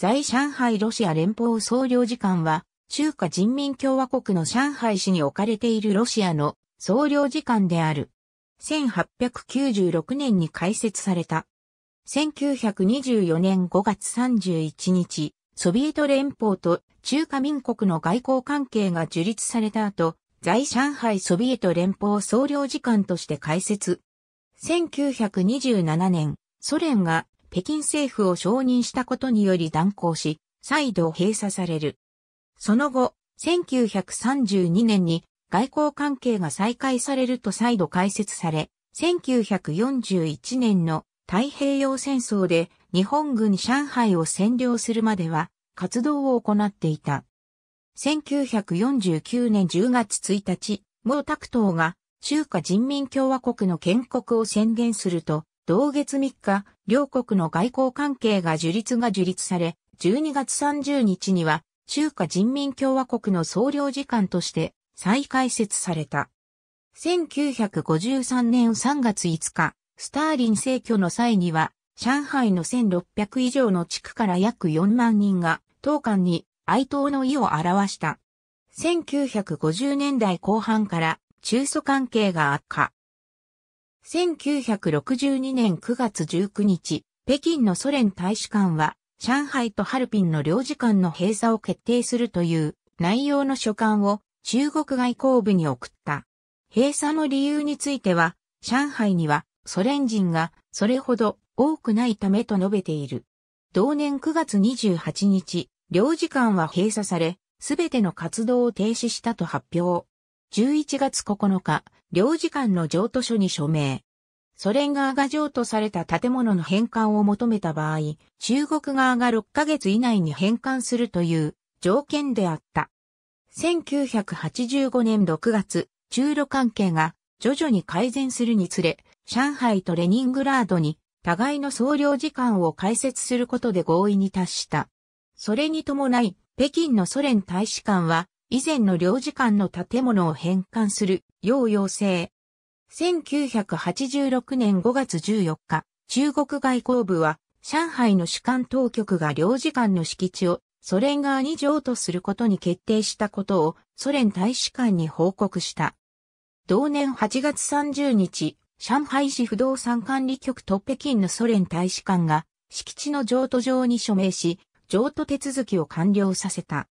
在上海ロシア連邦総領事館は、中華人民共和国の上海市に置かれているロシアの総領事館である。1896年に開設された。1924年5月31日、ソビエト連邦と中華民国の外交関係が樹立された後、在上海ソビエト連邦総領事館として開設。1927年、ソ連が北京政府を承認したことにより断交し、再度閉鎖される。その後、1932年に外交関係が再開されると再度開設され、1941年の太平洋戦争で日本軍上海を占領するまでは活動を行っていた。1949年10月1日、毛沢東が中華人民共和国の建国を宣言すると、同月3日、両国の外交関係が樹立が樹立され、12月30日には、中華人民共和国の総領事館として再開設された。1953年3月5日、スターリン逝去の際には、上海の1600以上の地区から約4万人が、当館に哀悼の意を表した。1950年代後半から中ソ関係が悪化。1962年9月19日、北京のソ連大使館は、上海とハルピンの領事館の閉鎖を決定するという内容の書簡を中国外交部に送った。閉鎖の理由については、上海にはソ連人がそれほど多くないためと述べている。同年9月28日、領事館は閉鎖され、すべての活動を停止したと発表。11月9日、領事館の譲渡書に署名。ソ連側が譲渡された建物の返還を求めた場合、中国側が6ヶ月以内に返還するという条件であった。1985年6月、中ロ関係が徐々に改善するにつれ、上海とレニングラードに互いの総領事館を開設することで合意に達した。それに伴い、北京のソ連大使館は以前の領事館の建物を返還するよう要請。1986年5月14日、中国外交部は上海の主管当局が領事館の敷地をソ連側に譲渡することに決定したことをソ連大使館に報告した。同年8月30日、上海市不動産管理局と北京のソ連大使館が敷地の譲渡状に署名し、譲渡手続きを完了させた。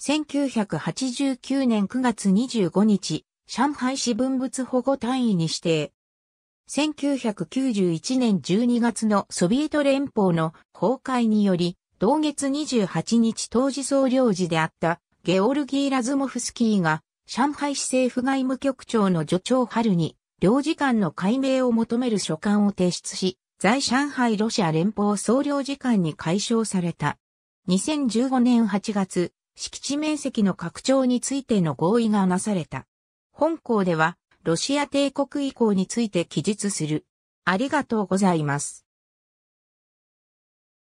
1989年9月25日、上海市文物保護単位に指定。1991年12月のソビエト連邦の崩壊により、同月28日当時総領事であったゲオルギー・ラズモフスキーが上海市政府外務局長の助長春に領事館の解明を求める書簡を提出し、在上海ロシア連邦総領事館に解消された。2015年8月、敷地面積の拡張についての合意がなされた。本校では、ロシア帝国以降について記述する。ありがとうございます。